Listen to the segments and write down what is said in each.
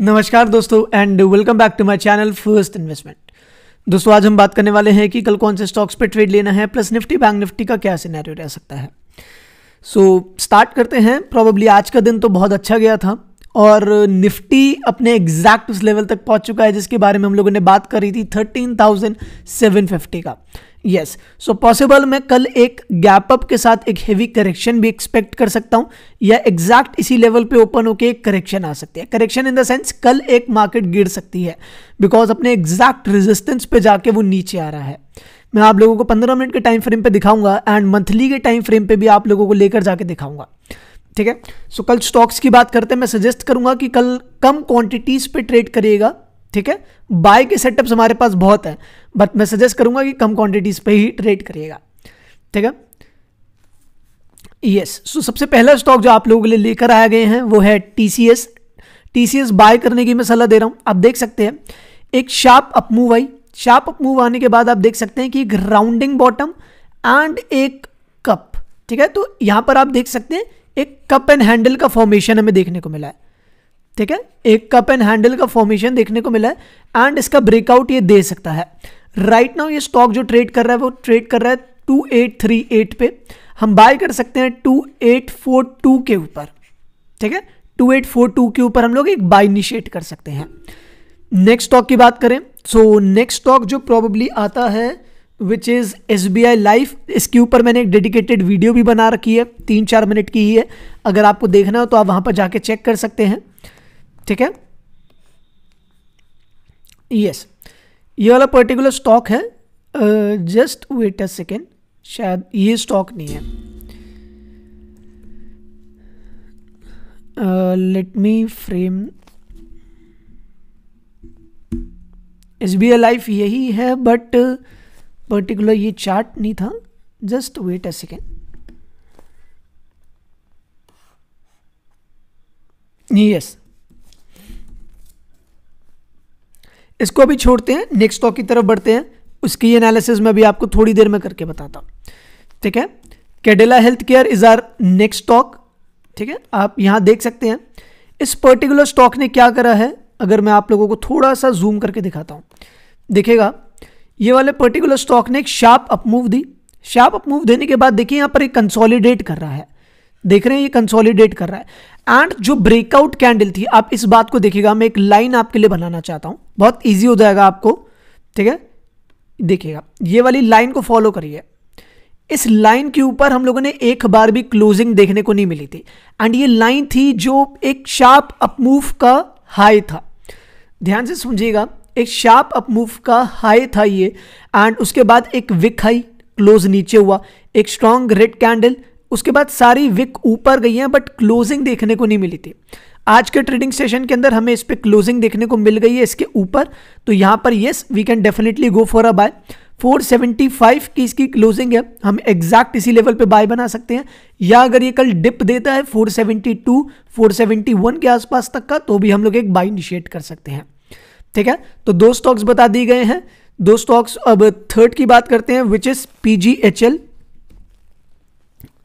नमस्कार दोस्तों and welcome back to my channel first investment दोस्तों आज हम बात करने वाले हैं कि कल कौन से स्टॉक्स पे ट्रेड लेना है प्लस निफ्टी बैंक निफ्टी का क्या सिनेरियो रह सकता है सो so, स्टार्ट करते हैं प्रॉब्ली आज का दिन तो बहुत अच्छा गया था और निफ्टी अपने एग्जैक्ट उस लेवल तक पहुंच चुका है जिसके बारे में हम लोगों ने बात करी थी थर्टीन थाउजेंड सेवन फिफ्टी का यस सो पॉसिबल मैं कल एक गैप अप के साथ एक हेवी करेक्शन भी एक्सपेक्ट कर सकता हूं या एग्जैक्ट इसी लेवल पे ओपन होके एक करेक्शन आ सकती है करेक्शन इन द सेंस कल एक मार्केट गिर सकती है बिकॉज अपने एग्जैक्ट रेजिस्टेंस पे जाके वो नीचे आ रहा है मैं आप लोगों को पंद्रह मिनट के टाइम फ्रेम पे दिखाऊंगा एंड मंथली के टाइम फ्रेम पे भी आप लोगों को लेकर जाके दिखाऊंगा ठीक है सो कल स्टॉक्स की बात करते हैं मैं सजेस्ट करूंगा कि कल कम क्वांटिटीज पे ट्रेड करिएगा ठीक है बाय के सेटअप्स हमारे पास बहुत हैं बट मैं सजेस्ट करूंगा कि कम क्वांटिटीज पे ही ट्रेड करिएगा ठीक है यस सो सबसे पहला स्टॉक जो आप लोगों के लिए लेकर आए गए हैं वो है टीसीएस टीसीएस बाय करने की मैं सलाह दे रहा हूं आप देख सकते हैं एक शार्प अपमूव आई शार्प अपमूव आने के बाद आप देख सकते हैं कि एक राउंडिंग बॉटम एंड एक कप ठीक है तो यहां पर आप देख सकते हैं एक कप एंड हैंडल का फॉर्मेशन हमें देखने को मिला है ठीक है एक कप एंड हैंडल का फॉर्मेशन देखने को मिला है एंड इसका ब्रेकआउट ये दे सकता है राइट right नाउ ये स्टॉक जो ट्रेड कर रहा है वो ट्रेड कर रहा है टू एट थ्री एट पे हम बाय कर सकते हैं टू एट फोर टू के ऊपर ठीक है टू एट फोर टू के ऊपर हम लोग एक बाय इनिशिएट कर सकते हैं नेक्स्ट स्टॉक की बात करें सो नेक्स्ट स्टॉक जो प्रॉब्ली आता है which is S B I life इसके ऊपर मैंने एक डेडिकेटेड वीडियो भी बना रखी है तीन चार मिनट की ही है अगर आपको देखना हो तो आप वहां पर जाके चेक कर सकते हैं ठीक है यस ये वाला पर्टिकुलर स्टॉक है जस्ट वेट अ सेकेंड शायद ये स्टॉक नहीं है let me frame S B I life यही है बट uh, पर्टिकुलर ये चार्ट नहीं था just wait a second yes इसको अभी छोड़ते हैं नेक्स्ट स्टॉक की तरफ बढ़ते हैं उसकी एनालिसिस में भी आपको थोड़ी देर में करके बताता हूं ठीक है Cadila health care is our next stock ठीक है आप यहां देख सकते हैं इस पर्टिकुलर स्टॉक ने क्या करा है अगर मैं आप लोगों को थोड़ा सा जूम करके दिखाता हूं देखेगा ये वाले पर्टिकुलर स्टॉक ने एक शार्प अपमूव दी शार्प अपमूव देने के बाद देखिए यहाँ पर एक कंसोलिडेट कर रहा है देख रहे हैं ये कंसोलिडेट कर रहा है एंड जो ब्रेकआउट कैंडल थी आप इस बात को देखिएगा मैं एक लाइन आपके लिए बनाना चाहता हूँ बहुत ईजी हो जाएगा आपको ठीक है देखिएगा ये वाली लाइन को फॉलो करिए इस लाइन के ऊपर हम लोगों ने एक बार भी क्लोजिंग देखने को नहीं मिली थी एंड ये लाइन थी जो एक शार्प अपमूव का हाई था ध्यान से समझिएगा एक शार्प अप मूव का हाई था ये एंड उसके बाद एक विक हाई क्लोज नीचे हुआ एक स्ट्रॉन्ग रेड कैंडल उसके बाद सारी विक ऊपर गई हैं बट क्लोजिंग देखने को नहीं मिली थी आज के ट्रेडिंग सेशन के अंदर हमें इस पर क्लोजिंग देखने को मिल गई है इसके ऊपर तो यहाँ पर yes we can definitely go for a buy 475 की इसकी क्लोजिंग है हम एग्जैक्ट इसी लेवल पे बाय बना सकते हैं या अगर ये कल डिप देता है 472, 471 के आसपास तक का तो भी हम लोग एक बाय इनिशिएट कर सकते हैं ठीक है तो दो स्टॉक्स बता दिए गए हैं दो स्टॉक्स अब थर्ड की बात करते हैं विच इज पीजीएचएल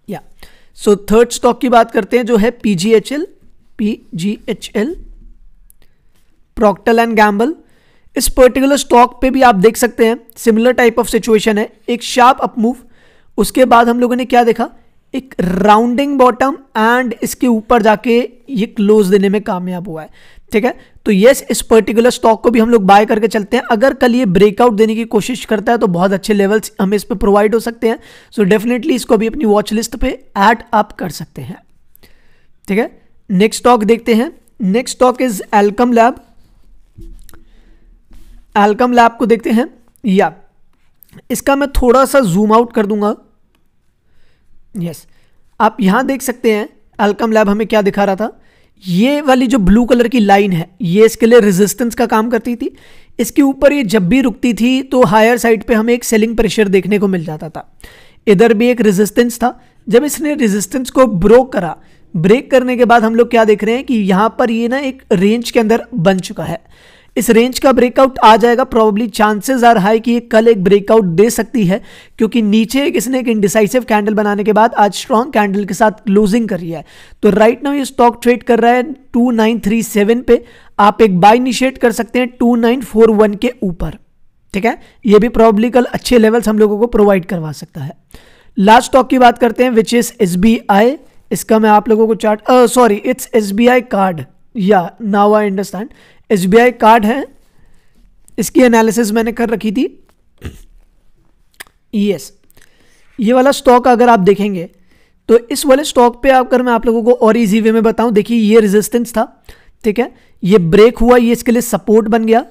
या सो थर्ड स्टॉक की बात करते हैं जो है PGHL PGHL Procter and Gamble इस पर्टिकुलर स्टॉक पे भी आप देख सकते हैं सिमिलर टाइप ऑफ सिचुएशन है एक शार्प अप मूव उसके बाद हम लोगों ने क्या देखा एक राउंडिंग बॉटम एंड इसके ऊपर जाके ये क्लोज देने में कामयाब हुआ है ठीक है तो ये इस पर्टिकुलर स्टॉक को भी हम लोग बाय करके चलते हैं अगर कल ये ब्रेकआउट देने की कोशिश करता है तो बहुत अच्छे लेवल्स हमें इस पर प्रोवाइड हो सकते हैं सो डेफिनेटली इसको भी अपनी वॉच लिस्ट पे एड अप कर सकते हैं ठीक है नेक्स्ट स्टॉक देखते हैं next stock is Alkem lab Alkem lab को देखते हैं या इसका मैं थोड़ा सा जूम आउट कर दूंगा यस yes. आप यहां देख सकते हैं एल्कम लैब हमें क्या दिखा रहा था ये वाली जो ब्लू कलर की लाइन है ये इसके लिए रेजिस्टेंस का काम करती थी इसके ऊपर ये जब भी रुकती थी तो हायर साइड पे हमें एक सेलिंग प्रेशर देखने को मिल जाता था इधर भी एक रेजिस्टेंस था जब इसने रेजिस्टेंस को ब्रोक करा ब्रेक करने के बाद हम लोग क्या देख रहे हैं कि यहाँ पर ये ना एक रेंज के अंदर बन चुका है इस रेंज का ब्रेकआउट आ जाएगा प्रॉब्ली चांसेस आर हाई कि ये कल एक ब्रेकआउट दे सकती है क्योंकि नीचे किसने एक इंडिसाइसिव कैंडल बनाने के बाद आज स्ट्रॉन्ग कैंडल के साथ क्लोजिंग करी है तो राइट नाउ ये स्टॉक ट्रेड कर रहा है 2937 पे आप एक बाय इनिशिएट कर सकते हैं 2941 के ऊपर ठीक है ये भी प्रॉब्ली कल अच्छे लेवल्स हम लोगों को प्रोवाइड करवा सकता है लास्ट स्टॉक की बात करते हैं विच इज एस इसका मैं आप लोगों को chart sorry it's S card या now I understand S card है इसकी एनालिसिस मैंने कर रखी थी यस ये वाला स्टॉक अगर आप देखेंगे तो इस वाले स्टॉक पे आकर मैं आप लोगों को और इजी वे में बताऊं देखिए ये रेजिस्टेंस था ठीक है ये ब्रेक हुआ ये इसके लिए सपोर्ट बन गया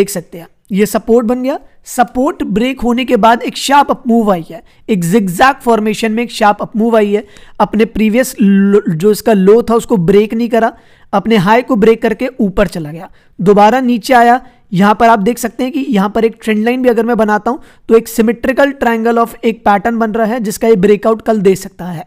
देख सकते हैं ये सपोर्ट बन गया सपोर्ट ब्रेक होने के बाद एक शार्प अप मूव आई है एक जिग्जैक्ट फॉर्मेशन में एक शार्प अप मूव आई है अपने प्रीवियस जो इसका लो था उसको ब्रेक नहीं करा अपने हाई को ब्रेक करके ऊपर चला गया दोबारा नीचे आया यहां पर आप देख सकते हैं कि यहां पर एक ट्रेंड लाइन भी अगर मैं बनाता हूं तो एक सिमेट्रिकल ट्राइंगल ऑफ एक पैटर्न बन रहा है जिसका ये ब्रेकआउट कल दे सकता है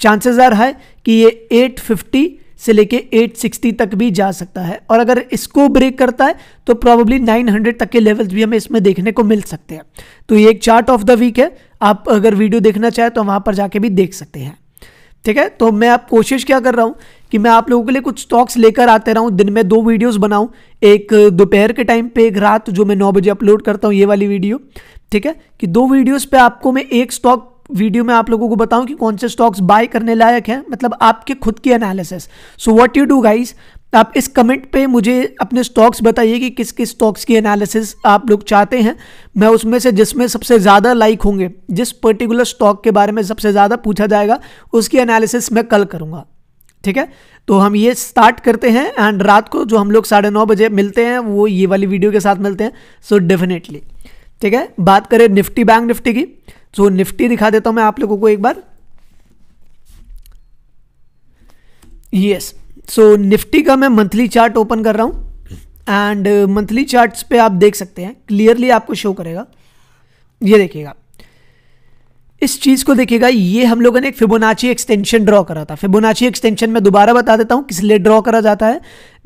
चांसेस आर है कि ये फिफ्टी से लेके 860 तक भी जा सकता है और अगर इसको ब्रेक करता है तो प्रॉब्ली 900 तक के लेवल्स भी हमें इसमें देखने को मिल सकते हैं तो ये एक चार्ट ऑफ द वीक है आप अगर वीडियो देखना चाहें तो वहाँ पर जाके भी देख सकते हैं ठीक है तो मैं आप कोशिश क्या कर रहा हूँ कि मैं आप लोगों के लिए कुछ स्टॉक्स लेकर आते रहूँ दिन में दो वीडियोस बनाऊँ एक दोपहर के टाइम पे एक रात जो मैं नौ बजे अपलोड करता हूँ ये वाली वीडियो ठीक है कि दो वीडियोस पे आपको मैं एक स्टॉक वीडियो में आप लोगों को बताऊं कि कौन से स्टॉक्स बाय करने लायक हैं मतलब आपके खुद की analysis so what you do guys आप इस कमेंट पे मुझे अपने स्टॉक्स बताइए कि किस किस स्टॉक्स की एनालिसिस आप लोग चाहते हैं मैं उसमें से जिसमें सबसे ज़्यादा लाइक होंगे जिस पर्टिकुलर स्टॉक के बारे में सबसे ज़्यादा पूछा जाएगा उसकी एनालिसिस मैं कल करूँगा ठीक है तो हम ये स्टार्ट करते हैं एंड रात को जो हम लोग साढ़े नौ बजे मिलते हैं वो ये वाली वीडियो के साथ मिलते हैं सो डेफिनेटली ठीक है बात करें निफ्टी बैंक निफ्टी की जो निफ्टी दिखा देता हूं मैं आप लोगों को एक बार यस सो निफ्टी का मैं मंथली चार्ट ओपन कर रहा हूं एंड मंथली चार्ट्स पे आप देख सकते हैं क्लियरली आपको शो करेगा ये देखिएगा इस चीज़ को देखिएगा ये हम लोगों ने एक फिबोनाची एक्सटेंशन ड्रॉ करा था फिबोनाची एक्सटेंशन मैं दोबारा बता देता हूँ किस लिए ड्रॉ करा जाता है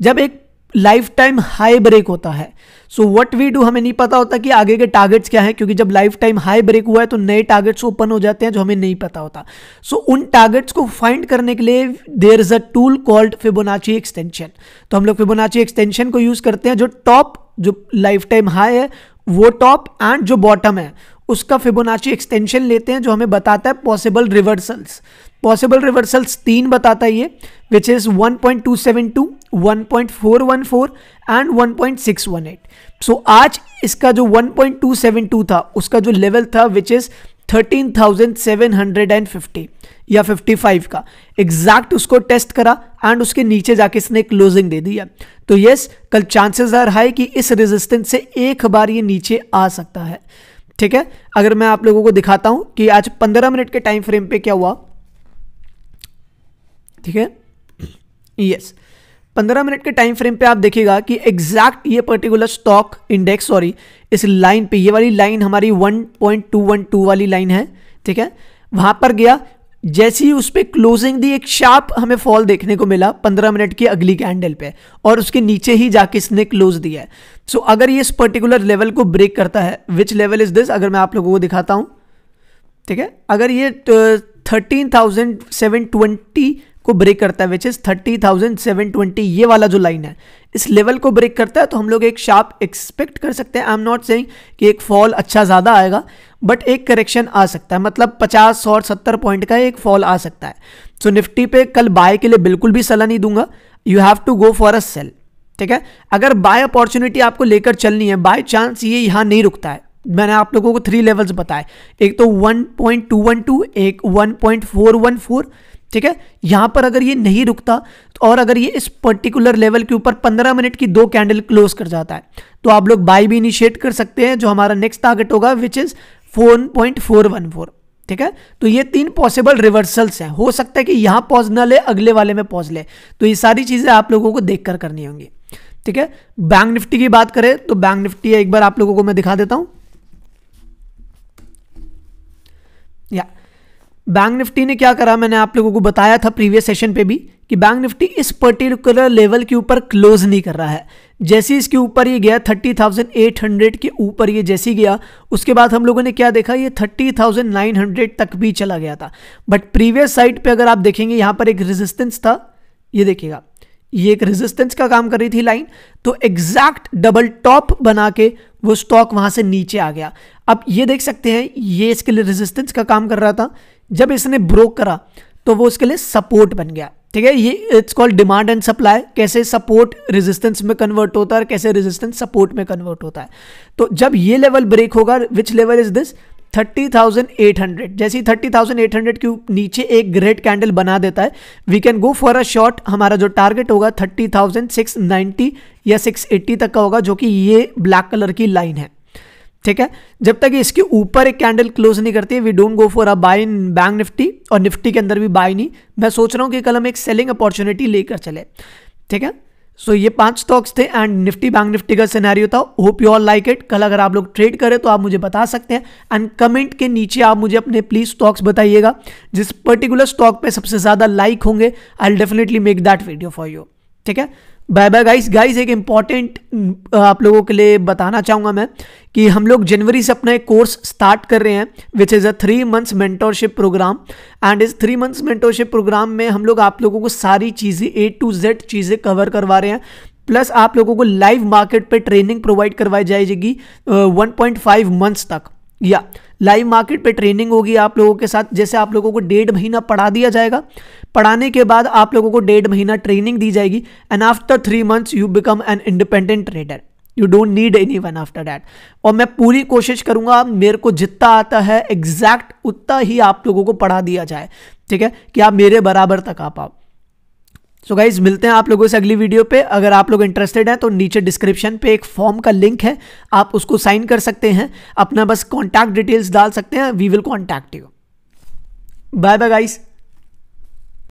जब एक लाइफ टाइम हाई ब्रेक होता है सो वट वी डू हमें नहीं पता होता कि आगे के टारगेट्स क्या हैं क्योंकि जब लाइफ टाइम हाई ब्रेक हुआ है तो नए टारगेट्स ओपन हो जाते हैं जो हमें नहीं पता होता सो so, उन टारगेट्स को फाइंड करने के लिए there is a tool called Fibonacci extension तो हम लोग फिबोनाची एक्सटेंशन को यूज़ करते हैं जो टॉप जो लाइफ टाइम हाई है वो टॉप एंड जो बॉटम है उसका फिबोनाची एक्सटेंशन लेते हैं जो हमें बताता है पॉसिबल रिवर्सल्स पॉसिबल रिवर्सल्स तीन बताता है ये which is 1.272, 1.414 and 1.618 so so, आज इसका जो 1.272 था उसका जो लेवल था विच इज़ 13,750 या 55 का एग्जैक्ट उसको टेस्ट करा एंड उसके नीचे जाके इसने क्लोजिंग दे दिया तो यस कल चांसेस आर हाई कि इस रेजिस्टेंस से एक बार ये नीचे आ सकता है ठीक है अगर मैं आप लोगों को दिखाता हूं कि आज 15 मिनट के टाइम फ्रेम पे क्या हुआ ठीक है यस पंद्रह मिनट के टाइम फ्रेम पे आप देखिएगा कि एग्जैक्ट ये पर्टिकुलर स्टॉक इंडेक्स सॉरी इस लाइन पे ये वाली लाइन हमारी 1.212 वाली लाइन है ठीक है वहां पर गया जैसे ही उस पर क्लोजिंग दी एक शार्प हमें फॉल देखने को मिला पंद्रह मिनट की अगली कैंडल पे और उसके नीचे ही जाके इसने क्लोज दिया है सो so, अगर ये इस पर्टिकुलर लेवल को ब्रेक करता है विच लेवल इज दिस अगर मैं आप लोगों को दिखाता हूँ ठीक है अगर ये थर्टीन थाउजेंड सेवन ट्वेंटी को ब्रेक करता है which is thirty thousand seven twenty ये वाला जो लाइन है इस लेवल को ब्रेक करता है तो हम लोग एक शार्प एक्सपेक्ट कर सकते हैं आई एम नॉट सेइंग कि एक फॉल अच्छा ज़्यादा आएगा बट एक करेक्शन आ सकता है मतलब पचास सौ सत्तर पॉइंट का एक फॉल आ सकता है सो so, निफ्टी पे कल बाय के लिए बिल्कुल भी सलाह नहीं दूंगा you have to go for a sell ठीक है अगर बाय अपॉर्चुनिटी आपको लेकर चलनी है बाय चांस ये यहाँ नहीं रुकता है मैंने आप लोगों को थ्री लेवल्स बताए एक तो one one point two two एक one one point four four ठीक है यहां पर अगर ये नहीं रुकता और अगर ये इस पर्टिकुलर लेवल के ऊपर 15 मिनट की दो कैंडल क्लोज कर जाता है तो आप लोग बाई भी इनिशिएट कर सकते हैं जो हमारा नेक्स्ट टारगेट होगा विच इज़ फोर ठीक है तो ये तीन पॉसिबल रिवर्सल्स हैं हो सकता है कि यहां पॉज ना ले अगले वाले में पॉज ले तो ये सारी चीज़ें आप लोगों को देख कर करनी होंगी ठीक है बैंक निफ्टी की बात करें तो बैंक निफ्टी एक बार आप लोगों को मैं दिखा देता हूं या yeah. बैंक निफ्टी ने क्या करा मैंने आप लोगों को बताया था प्रीवियस सेशन पे भी कि बैंक निफ्टी इस पर्टिकुलर लेवल के ऊपर क्लोज नहीं कर रहा है जैसे इसके ऊपर ये गया 30,800 के ऊपर ये जैसे ही गया उसके बाद हम लोगों ने क्या देखा ये 30,900 तक भी चला गया था बट प्रीवियस साइड पे अगर आप देखेंगे यहाँ पर एक रेजिस्टेंस था ये देखिएगा ये एक रेजिस्टेंस का काम कर रही थी लाइन तो एग्जैक्ट डबल टॉप बना के वो स्टॉक वहां से नीचे आ गया अब ये देख सकते हैं ये इसके लिए रेजिस्टेंस का काम कर रहा था जब इसने ब्रोक करा तो वो उसके लिए सपोर्ट बन गया ठीक है ये it's called demand and supply कैसे सपोर्ट रेजिस्टेंस में कन्वर्ट होता है और कैसे रेजिस्टेंस सपोर्ट में कन्वर्ट होता है तो जब ये लेवल ब्रेक होगा विच लेवल इज दिस 30,800 जैसे ही 30,800 के नीचे एक ग्रेट कैंडल बना देता है we can go for a short हमारा जो टारगेट होगा 30,690 या 680 तक का होगा जो कि ये ब्लैक कलर की लाइन है ठीक है जब तक इसके ऊपर एक कैंडल क्लोज नहीं करती है we don't go for a buy in bank Nifty और निफ्टी के अंदर भी बाय नहीं मैं सोच रहा हूँ कि कल हम एक सेलिंग अपॉर्चुनिटी लेकर चले ठीक है सो so, ये पांच स्टॉक्स थे एंड निफ्टी बैंक निफ्टी का सिनेरियो था hope you all like it कल अगर आप लोग ट्रेड करें तो आप मुझे बता सकते हैं एंड कमेंट के नीचे आप मुझे अपने प्लीज स्टॉक्स बताइएगा जिस पर्टिकुलर स्टॉक पे सबसे ज़्यादा लाइक होंगे I definitely make that video for you ठीक है बाय बाय गाइस गाइस एक इम्पॉर्टेंट आप लोगों के लिए बताना चाहूँगा मैं कि हम लोग जनवरी से अपना एक कोर्स स्टार्ट कर रहे हैं which is a three months mentorship program and इस थ्री मंथ्स मेंटोरशिप प्रोग्राम में हम लोग आप लोगों को सारी चीज़ें ए टू जेड चीज़ें कवर करवा रहे हैं प्लस आप लोगों को लाइव मार्केट पर ट्रेनिंग प्रोवाइड करवाई जाएगी 1.5 मंथ्स तक या लाइव मार्केट पे ट्रेनिंग होगी आप लोगों के साथ जैसे आप लोगों को डेढ़ महीना पढ़ा दिया जाएगा पढ़ाने के बाद आप लोगों को डेढ़ महीना ट्रेनिंग दी जाएगी and after three months you become an independent trader you don't need anyone after that और मैं पूरी कोशिश करूंगा मेरे को जितना आता है एग्जैक्ट उतना ही आप लोगों को पढ़ा दिया जाए ठीक है कि आप मेरे बराबर तक आ पाओ सो so गाइज मिलते हैं आप लोगों से अगली वीडियो पे अगर आप लोग इंटरेस्टेड हैं तो नीचे डिस्क्रिप्शन पे एक फॉर्म का लिंक है आप उसको साइन कर सकते हैं अपना बस कॉन्टैक्ट डिटेल्स डाल सकते हैं we will contact you bye bye guys